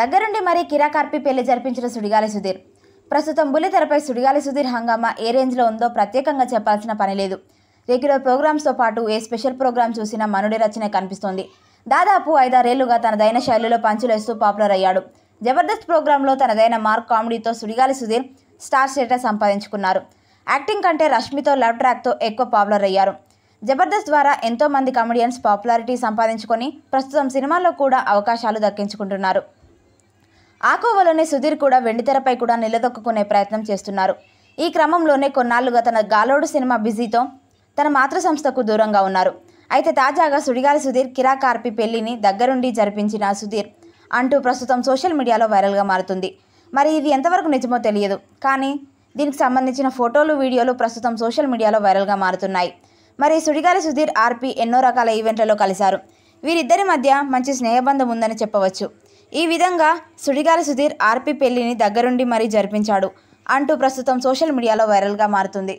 దగ్గరుండి మరీ కిరాకార్పి పెళ్లి జరిపించిన సుడిగాలి సుధీర్ ప్రస్తుతం బుల్లితెరపై సుడిగాలి సుధీర్ హంగామా ఏ రేంజ్లో ఉందో ప్రత్యేకంగా చెప్పాల్సిన పని లేదు రెగ్యులర్ ప్రోగ్రామ్స్తో పాటు ఏ స్పెషల్ ప్రోగ్రామ్ చూసినా మనుడి రచనే కనిపిస్తోంది దాదాపు ఐదారేళ్లుగా తనదైన శైలిలో పంచులేస్తూ పాపులర్ అయ్యాడు జబర్దస్త్ ప్రోగ్రాంలో తనదైన మార్క్ కామెడీతో సుడిగాలి సుధీర్ స్టార్ స్టేటస్ సంపాదించుకున్నారు యాక్టింగ్ కంటే రష్మితో లవ్ ట్రాక్తో ఎక్కువ పాపులర్ అయ్యారు జబర్దస్త్ ద్వారా ఎంతోమంది కామెడియన్స్ పాపులారిటీ సంపాదించుకొని ప్రస్తుతం సినిమాల్లో కూడా అవకాశాలు దక్కించుకుంటున్నారు ఆకోవలోనే సుధీర్ కూడా వెండితెరపై కూడా నిలదొక్కునే ప్రయత్నం చేస్తున్నారు ఈ క్రమంలోనే కొన్నాళ్లుగా తన గాలోడు సినిమా బిజీతో తన మాతృ సంస్థకు దూరంగా ఉన్నారు అయితే తాజాగా సుడిగాలి సుధీర్ కిరాకార్పి పెళ్లిని దగ్గరుండి జరిపించిన సుధీర్ అంటూ ప్రస్తుతం సోషల్ మీడియాలో వైరల్గా మారుతుంది మరి ఇది ఎంతవరకు నిజమో తెలియదు కానీ దీనికి సంబంధించిన ఫోటోలు వీడియోలు ప్రస్తుతం సోషల్ మీడియాలో వైరల్గా మారుతున్నాయి మరి సుడిగాలి సుధీర్ ఆర్పి ఎన్నో రకాల ఈవెంట్లలో కలిశారు వీరిద్దరి మధ్య మంచి స్నేహబంధం ఉందని చెప్పవచ్చు ఈ విధంగా సుడిగాల సుధీర్ ఆర్పి పెళ్లిని దగ్గరుండి మరీ జరిపించాడు అంటూ ప్రస్తుతం సోషల్ మీడియాలో వైరల్గా మారుతుంది